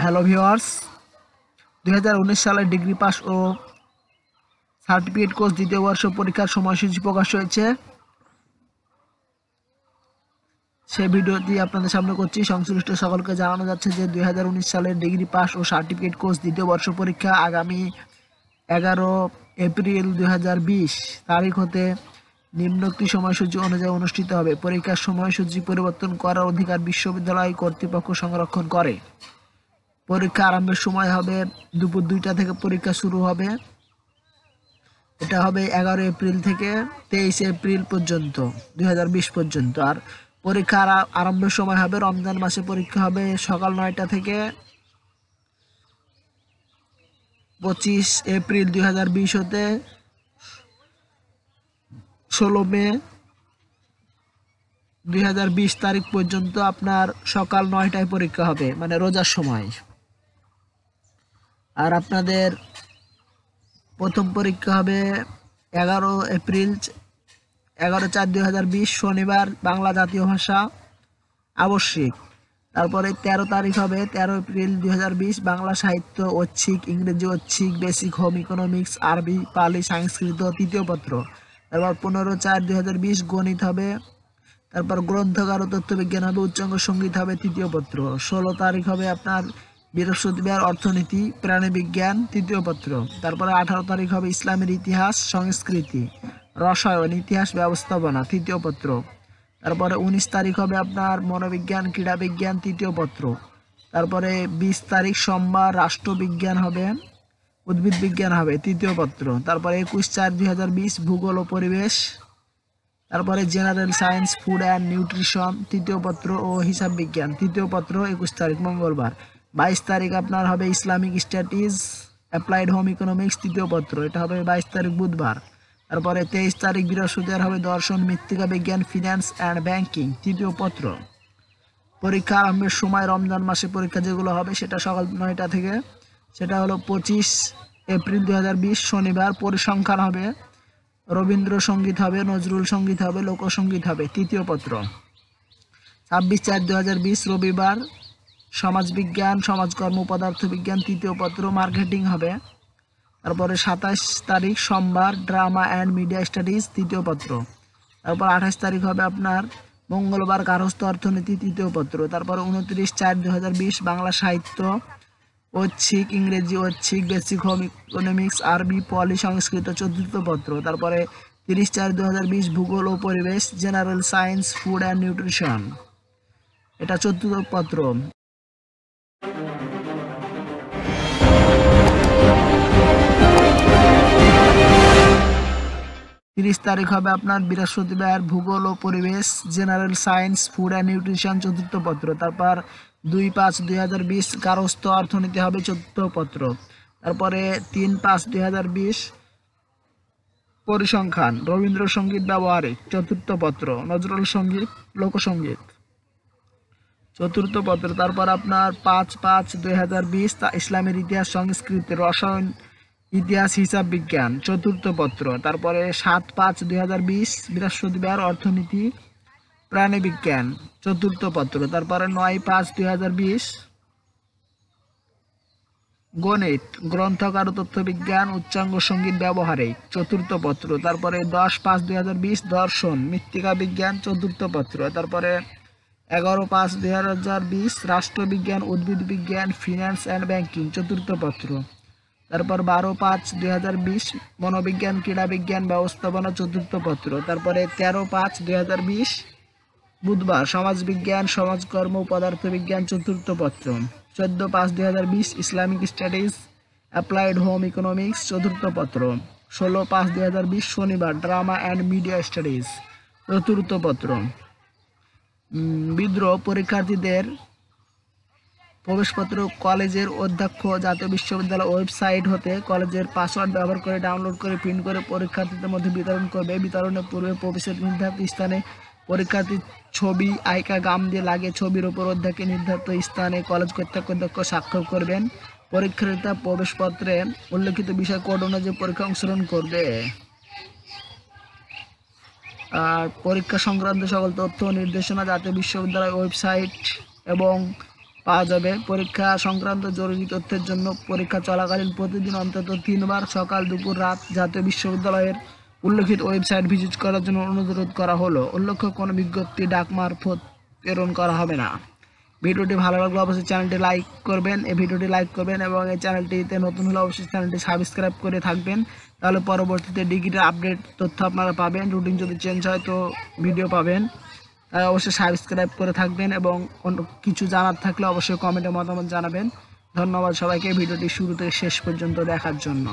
hello viewers দুই সালে degree pass ও সার্টিফিকেট কোর্স দ্বিতীয় বর্ষ পরীক্ষার সময়সূচি প্রকাশ হয়েছে সেই ভিডিওটি আপনাদের সামনে করছি সংশ্লিষ্ট সকলকে জানানো যাচ্ছে যে দুই সালের ডিগ্রি পাস ও সার্টিফিকেট কোর্স দ্বিতীয় বর্ষ পরীক্ষা আগামী এগারো এপ্রিল দুই তারিখ হতে নিম্নোক্তি সময়সূচি অনুযায়ী অনুষ্ঠিত হবে পরীক্ষার সময়সূচি পরিবর্তন করার অধিকার বিশ্ববিদ্যালয় কর্তৃপক্ষ সংরক্ষণ করে পরীক্ষা আরম্ভের সময় হবে দুপুর দুইটা থেকে পরীক্ষা শুরু হবে এটা হবে এগারো এপ্রিল থেকে তেইশ এপ্রিল পর্যন্ত দুই পর্যন্ত আর পরীক্ষার আরম্ভের সময় হবে রমজান মাসে পরীক্ষা হবে সকাল নয়টা থেকে পঁচিশ এপ্রিল দুই হতে ষোলো মে দুই তারিখ পর্যন্ত আপনার সকাল নয়টায় পরীক্ষা হবে মানে রোজার সময় আর আপনাদের প্রথম পরীক্ষা হবে এগারো এপ্রিল এগারো চার দুই হাজার বিশ শনিবার বাংলা জাতীয় ভাষা আবশ্যিক তারপরে ১৩ তারিখ হবে ১৩ এপ্রিল দুই বাংলা সাহিত্য ঐচ্ছিক ইংরেজি ঐচ্ছিক বেসিক হোম ইকোনমিক্স আরবি পালি সংস্কৃত তৃতীয় পত্র তারপর পনেরো চার দু গণিত হবে তারপর গ্রন্থকার ও তথ্যবিজ্ঞান হবে উচ্চাঙ্গ সঙ্গীত হবে তৃতীয় পত্র ষোলো তারিখ হবে আপনার বৃহস্পতিবার অর্থনীতি প্রাণীবিজ্ঞান তৃতীয় পত্র তারপরে আঠারো তারিখ হবে ইসলামের ইতিহাস সংস্কৃতি রসায়ন ইতিহাস ব্যবস্থাপনা তৃতীয় পত্র তারপরে উনিশ তারিখ হবে আপনার মনোবিজ্ঞান ক্রীড়াবিজ্ঞান তৃতীয় পত্র তারপরে বিশ তারিখ সোমবার রাষ্ট্রবিজ্ঞান হবে উদ্ভিদ বিজ্ঞান হবে তৃতীয় পত্র তারপরে একুশ চার দুই হাজার বিশ ভূগোল ও পরিবেশ তারপরে general science food and nutrition তৃতীয় পত্র ও হিসাব বিজ্ঞান তৃতীয় পত্র একুশ তারিখ মঙ্গলবার বাইশ তারিখ আপনার হবে Islamic studies applied home economics তৃতীয় পত্র এটা হবে বাইশ তারিখ বুধবার তারপরে তেইশ তারিখ বৃহস্পতিবার হবে দর্শন মৃত্তিকা বিজ্ঞান ফিন্যান্স অ্যান্ড ব্যাংকিং তৃতীয় পত্র পরীক্ষা আরম্ভের সময় রমজান মাসে পরীক্ষা যেগুলো হবে সেটা সকাল নয়টা থেকে সেটা হলো পঁচিশ এপ্রিল দু বিশ শনিবার পরিসংখ্যান হবে রবীন্দ্রসঙ্গীত হবে নজরুল সঙ্গীত হবে লোকসঙ্গীত হবে তৃতীয় পত্র ছাব্বিশ চার দু রবিবার সমাজবিজ্ঞান সমাজকর্ম পদার্থবিজ্ঞান তৃতীয় পত্র মার্কেটিং হবে তারপরে সাতাশ তারিখ সোমবার ড্রামা অ্যান্ড মিডিয়া স্টাডিজ তৃতীয় পত্র তারপর আঠাশ তারিখ হবে আপনার মঙ্গলবার গার্হস্থ অর্থনীতি তৃতীয় পত্র তারপর উনত্রিশ চার দু বাংলা সাহিত্য ঐচ্ছিক ইংরেজি ঐচ্ছিক বেসিক হোম ইকোনমিক্স আরবি পলি সংস্কৃত চতুর্থ পত্র তারপরে তিরিশ চার দু ভূগোল ও পরিবেশ general science food and nutrition এটা চতুর্থ পত্র তিরিশ তারিখ হবে আপনার বৃহস্পতিবার ভূগোল ও পরিবেশ general science food and nutrition চতুর্থ পত্র তারপর দুই পাঁচ দুই হাজার বিশ কারস্থ অর্থনীতি হবে চতুর্থ পত্র তারপরে তিন পাঁচ দুই হাজার বিশ পরিসংখ্যান রবীন্দ্রসঙ্গীত ব্যবহারিক চতুর্থ পত্র নজরুল সঙ্গীত লোকসঙ্গীত চতুর্থ পত্র তারপর আপনার পাঁচ পাঁচ দুই হাজার বিশ ইসলামের ইতিহাস সংস্কৃতি রসায়ন ইতিহাস হিসাব বিজ্ঞান চতুর্থ পত্র তারপরে সাত পাঁচ দুই বিশ বৃহস্পতিবার অর্থনীতি প্রাণীবিজ্ঞান চতুর্থ পত্র তারপরে নয় পাঁচ দুই বিশ গণিত গ্রন্থকার তথ্যবিজ্ঞান উচ্চাঙ্গ সঙ্গীত ব্যবহারে চতুর্থ পত্র তারপরে দশ পাঁচ দুই দর্শন মৃত্তিকা বিজ্ঞান চতুর্থ পত্র তারপরে এগারো পাঁচ দুই হাজার বিশ রাষ্ট্রবিজ্ঞান উদ্ভিদ বিজ্ঞান ফিন্যান্স অ্যান্ড ব্যাঙ্কিং চতুর্থ পত্র তারপর বারো পাঁচ দুই হাজার বিশ মনোবিজ্ঞান ক্রীড়া বিজ্ঞান ব্যবস্থাপনা চতুর্থ পত্র তারপরে তেরো পাঁচ দুই হাজার বিশ বুধবার সমাজবিজ্ঞান সমাজকর্ম পদার্থবিজ্ঞান চতুর্থ পত্র চোদ্দ পাঁচ দুই হাজার বিশ Islamic studies applied home economics চতুর্থ পত্র ষোলো পাঁচ দুই হাজার বিশ শনিবার ড্রামা অ্যান্ড মিডিয়া স্টাডিজ চতুর্থ পত্র বিদ্রোহ পরীক্ষার্থীদের প্রবেশপত্র কলেজের অধ্যক্ষ জাতীয় বিশ্ববিদ্যালয় ওয়েবসাইট হতে কলেজের পাসওয়ার্ড ব্যবহার করে ডাউনলোড করে প্রিন্ট করে পরীক্ষার্থীদের মধ্যে বিতরণ করবে বিতরণের পূর্বে প্রবেশের নির্ধারিত স্থানে পরীক্ষার্থীর ছবি আইকা গাম দিয়ে লাগে ছবির ওপর অধ্যক্ষের নির্ধারিত স্থানে কলেজ কর্তৃক অধ্যক্ষ স্বাক্ষর করবেন পরীক্ষার্থীরা প্রবেশপত্রে উল্লেখিত বিষয় কোড অনুযায়ী পরীক্ষা অংশগ্রহণ করবে আর পরীক্ষা সংক্রান্ত সকল তথ্য নির্দেশনা জাতীয় বিশ্ববিদ্যালয় ওয়েবসাইট এবং পাওয়া যাবে পরীক্ষা সংক্রান্ত জরুরি তথ্যের জন্য পরীক্ষা চলাকালীন প্রতিদিন অন্তত তিনবার সকাল দুপুর রাত জাতীয় বিশ্ববিদ্যালয়ের উল্লেখিত ওয়েবসাইট ভিজিট করার জন্য অনুরোধ করা হলো উল্লেখ্য কোনো বিজ্ঞপ্তি ডাক মারফত প্রেরণ করা হবে না ভিডিওটি ভালো লাগলে অবশ্যই চ্যানেলটি লাইক করবেন এই ভিডিওটি লাইক করবেন এবং এই চ্যানেলটিতে নতুন হলে অবশ্যই চ্যানেলটি সাবস্ক্রাইব করে থাকবেন তাহলে পরবর্তীতে ডিগ্রিটা আপডেট তথ্য আপনারা পাবেন রুটিন যদি চেঞ্জ হয় তো ভিডিও পাবেন তাহলে অবশ্যই সাবস্ক্রাইব করে থাকবেন এবং অন্য কিছু জানার থাকলে অবশ্যই কমেন্টে মতামত জানাবেন ধন্যবাদ সবাইকে ভিডিওটি শুরু থেকে শেষ পর্যন্ত দেখার জন্য